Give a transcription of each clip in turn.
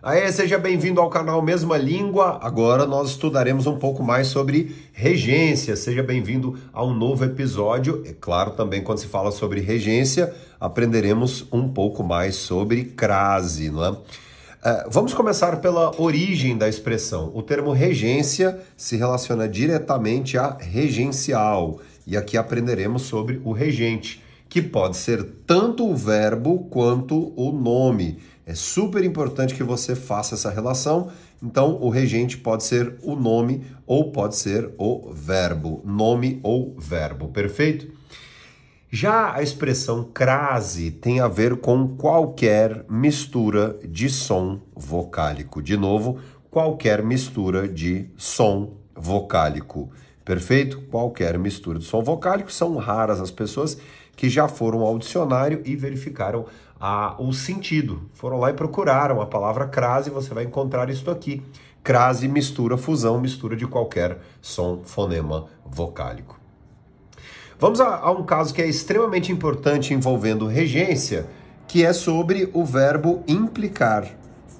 Aê, seja bem-vindo ao canal Mesma Língua. Agora nós estudaremos um pouco mais sobre regência. Seja bem-vindo a um novo episódio. É claro, também quando se fala sobre regência, aprenderemos um pouco mais sobre crase, não é? Uh, vamos começar pela origem da expressão. O termo regência se relaciona diretamente a regencial, e aqui aprenderemos sobre o regente, que pode ser tanto o verbo quanto o nome é super importante que você faça essa relação. Então, o regente pode ser o nome ou pode ser o verbo. Nome ou verbo, perfeito? Já a expressão crase tem a ver com qualquer mistura de som vocálico. De novo, qualquer mistura de som vocálico. Perfeito? Qualquer mistura de som vocálico. São raras as pessoas que já foram ao dicionário e verificaram a, o sentido. Foram lá e procuraram a palavra crase, você vai encontrar isso aqui. Crase, mistura, fusão, mistura de qualquer som, fonema vocálico. Vamos a, a um caso que é extremamente importante envolvendo regência, que é sobre o verbo implicar.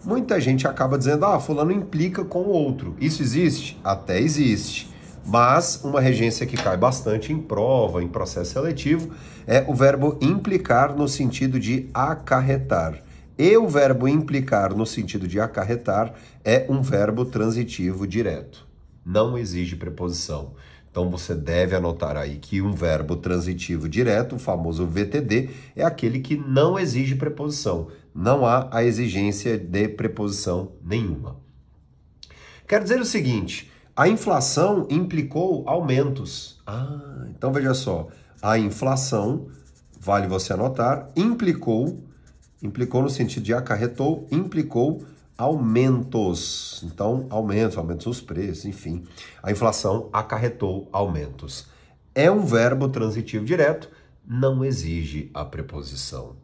Muita gente acaba dizendo, ah, fulano implica com o outro. Isso existe? Até existe mas uma regência que cai bastante em prova, em processo seletivo, é o verbo implicar no sentido de acarretar. E o verbo implicar no sentido de acarretar é um verbo transitivo direto. Não exige preposição. Então você deve anotar aí que um verbo transitivo direto, o famoso VTD, é aquele que não exige preposição. Não há a exigência de preposição nenhuma. Quer dizer o seguinte: a inflação implicou aumentos. Ah, então veja só. A inflação, vale você anotar, implicou, implicou no sentido de acarretou, implicou aumentos. Então, aumentos, aumentos dos preços, enfim. A inflação acarretou aumentos. É um verbo transitivo direto, não exige a preposição.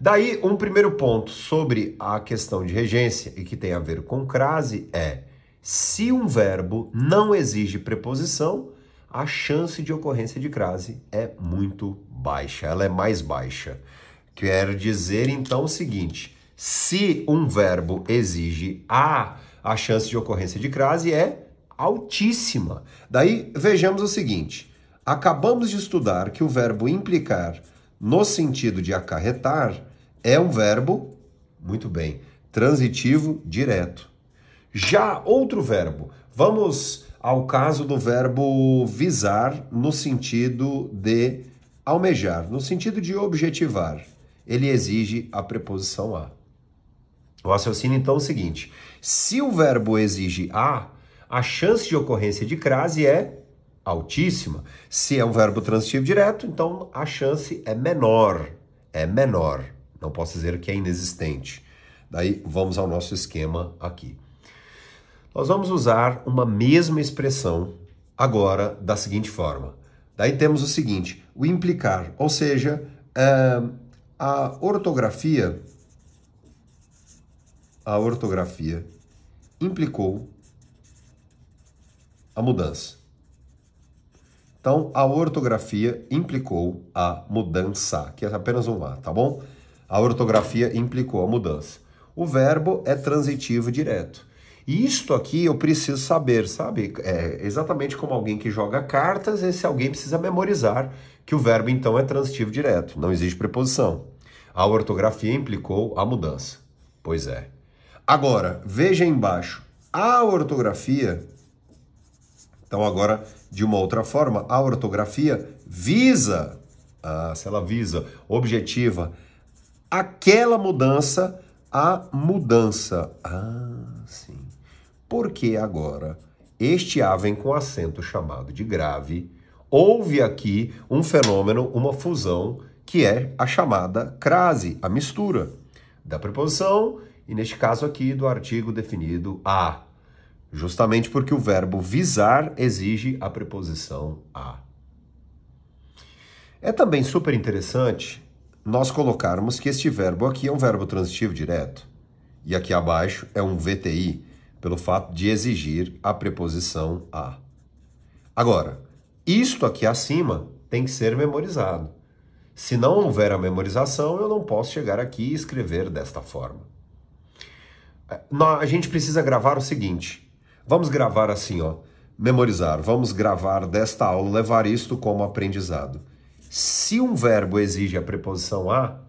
Daí, um primeiro ponto sobre a questão de regência e que tem a ver com crase é se um verbo não exige preposição, a chance de ocorrência de crase é muito baixa, ela é mais baixa. Quero dizer então o seguinte: se um verbo exige a, a chance de ocorrência de crase é altíssima. Daí vejamos o seguinte: acabamos de estudar que o verbo implicar no sentido de acarretar é um verbo, muito bem, transitivo direto. Já outro verbo. Vamos ao caso do verbo visar no sentido de almejar, no sentido de objetivar. Ele exige a preposição a. O raciocínio então é o seguinte: se o verbo exige a, a chance de ocorrência de crase é altíssima. Se é um verbo transitivo direto, então a chance é menor. É menor. Não posso dizer que é inexistente. Daí vamos ao nosso esquema aqui. Nós vamos usar uma mesma expressão agora da seguinte forma. Daí temos o seguinte: o implicar, ou seja, a ortografia, a ortografia implicou a mudança. Então, a ortografia implicou a mudança, que é apenas um A, tá bom? A ortografia implicou a mudança. O verbo é transitivo direto. Isto aqui eu preciso saber, sabe? É exatamente como alguém que joga cartas, esse alguém precisa memorizar que o verbo então é transitivo direto, não existe preposição. A ortografia implicou a mudança. Pois é. Agora, veja embaixo. A ortografia. Então, agora, de uma outra forma, a ortografia visa, ah, se ela visa, objetiva, aquela mudança, a mudança. Ah, sim porque agora este A vem com acento chamado de grave. Houve aqui um fenômeno, uma fusão, que é a chamada crase, a mistura da preposição e, neste caso aqui, do artigo definido a, justamente porque o verbo visar exige a preposição a. É também super interessante nós colocarmos que este verbo aqui é um verbo transitivo direto e aqui abaixo é um VTI pelo fato de exigir a preposição a. Agora, isto aqui acima tem que ser memorizado. Se não houver a memorização, eu não posso chegar aqui e escrever desta forma. É, a gente precisa gravar o seguinte. Vamos gravar assim, ó. Memorizar. Vamos gravar desta aula, levar isto como aprendizado. Se um verbo exige a preposição a,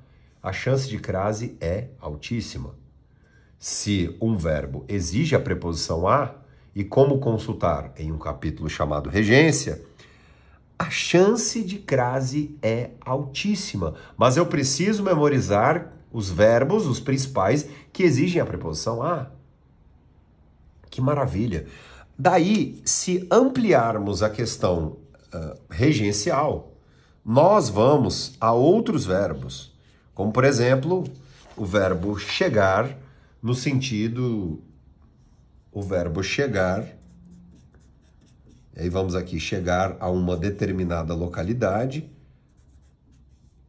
a chance de crase é altíssima se um verbo exige a preposição a e como consultar em um capítulo chamado regência, a chance de crase é altíssima, mas eu preciso memorizar os verbos, os principais, que exigem a preposição a. Que maravilha! Daí, se ampliarmos a questão uh, regencial, nós vamos a outros verbos, como por exemplo o verbo chegar no sentido o verbo chegar. E aí vamos aqui chegar a uma determinada localidade.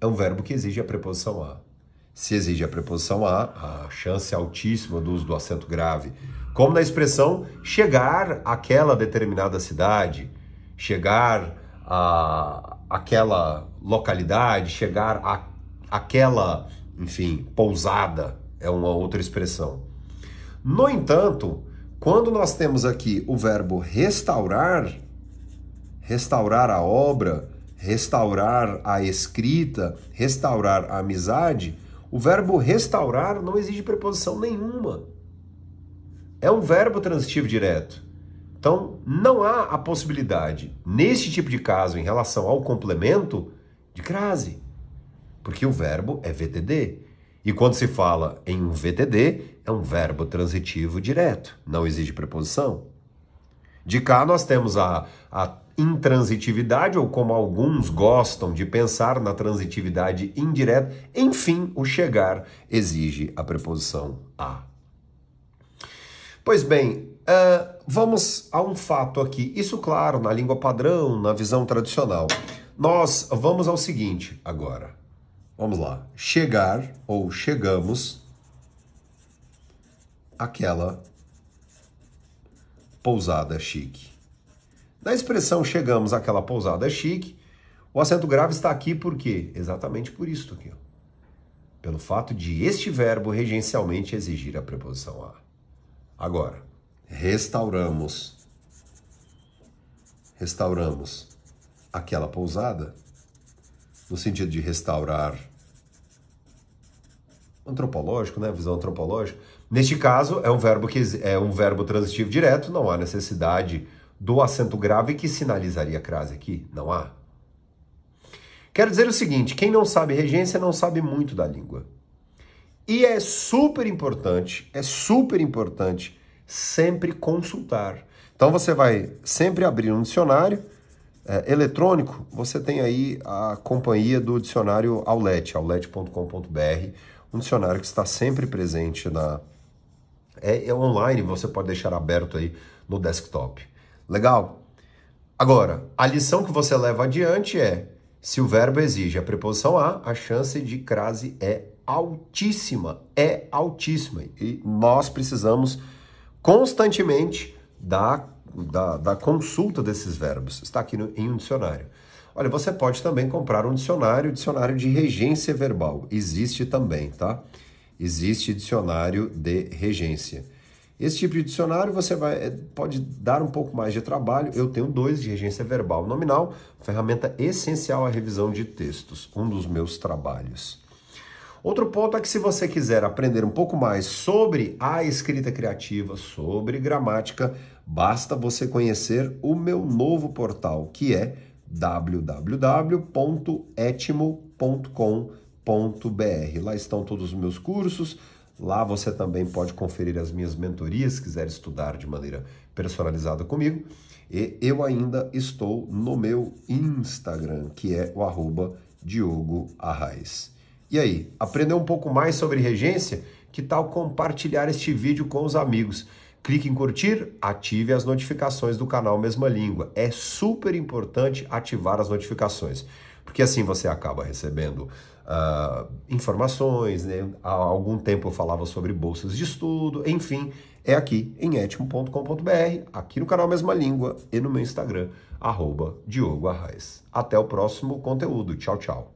É um verbo que exige a preposição a. Se exige a preposição a, a chance altíssima do uso do acento grave. Como na expressão chegar àquela determinada cidade, chegar a aquela localidade, chegar a aquela, enfim, pousada, é uma outra expressão. No entanto, quando nós temos aqui o verbo restaurar, restaurar a obra, restaurar a escrita, restaurar a amizade, o verbo restaurar não exige preposição nenhuma. É um verbo transitivo direto. Então, não há a possibilidade, neste tipo de caso, em relação ao complemento, de crase, porque o verbo é VTD. E quando se fala em um VTD, é um verbo transitivo direto, não exige preposição. De cá, nós temos a, a intransitividade, ou como alguns gostam de pensar, na transitividade indireta. Enfim, o chegar exige a preposição a. Pois bem, uh, vamos a um fato aqui. Isso, claro, na língua padrão, na visão tradicional. Nós vamos ao seguinte agora. Vamos lá. Chegar ou chegamos àquela pousada chique. Na expressão chegamos àquela pousada chique, o acento grave está aqui por quê? Exatamente por isso aqui. Pelo fato de este verbo regencialmente exigir a preposição a. Agora, restauramos. Restauramos aquela pousada no sentido de restaurar antropológico, né, visão antropológica. Neste caso, é um verbo que é um verbo transitivo direto, não há necessidade do acento grave que sinalizaria a crase aqui, não há. Quero dizer o seguinte, quem não sabe regência não sabe muito da língua. E é super importante, é super importante sempre consultar. Então você vai sempre abrir um dicionário é, eletrônico, você tem aí a companhia do dicionário Aulet, aulet.com.br, um dicionário que está sempre presente na. É, é online, você pode deixar aberto aí no desktop. Legal? Agora, a lição que você leva adiante é: se o verbo exige a preposição a, a chance de crase é altíssima. É altíssima. E nós precisamos constantemente da da, da consulta desses verbos. Está aqui no, em um dicionário. Olha, você pode também comprar um dicionário, dicionário de regência verbal. Existe também, tá? Existe dicionário de regência. Esse tipo de dicionário você vai, eh, pode dar um pouco mais de trabalho. Eu tenho dois de regência verbal nominal, ferramenta essencial à revisão de textos, um dos meus trabalhos. Outro ponto é que se você quiser aprender um pouco mais sobre a escrita criativa, sobre gramática, basta você conhecer o meu novo portal, que é www.etimo.com.br. Lá estão todos os meus cursos, Lá você também pode conferir as minhas mentorias, se quiser estudar de maneira personalizada comigo. E eu ainda estou no meu Instagram, que é o arroba Diogo Arraes. E aí, aprendeu um pouco mais sobre regência? Que tal compartilhar este vídeo com os amigos? Clique em curtir, ative as notificações do canal Mesma Língua. É super importante ativar as notificações, porque assim você acaba recebendo uh, informações. Né? Há algum tempo eu falava sobre bolsas de estudo, enfim, é aqui em etmo.com.br, aqui no canal Mesma Língua e no meu Instagram, arroba Diogo Arraes. Até o próximo conteúdo. Tchau, tchau.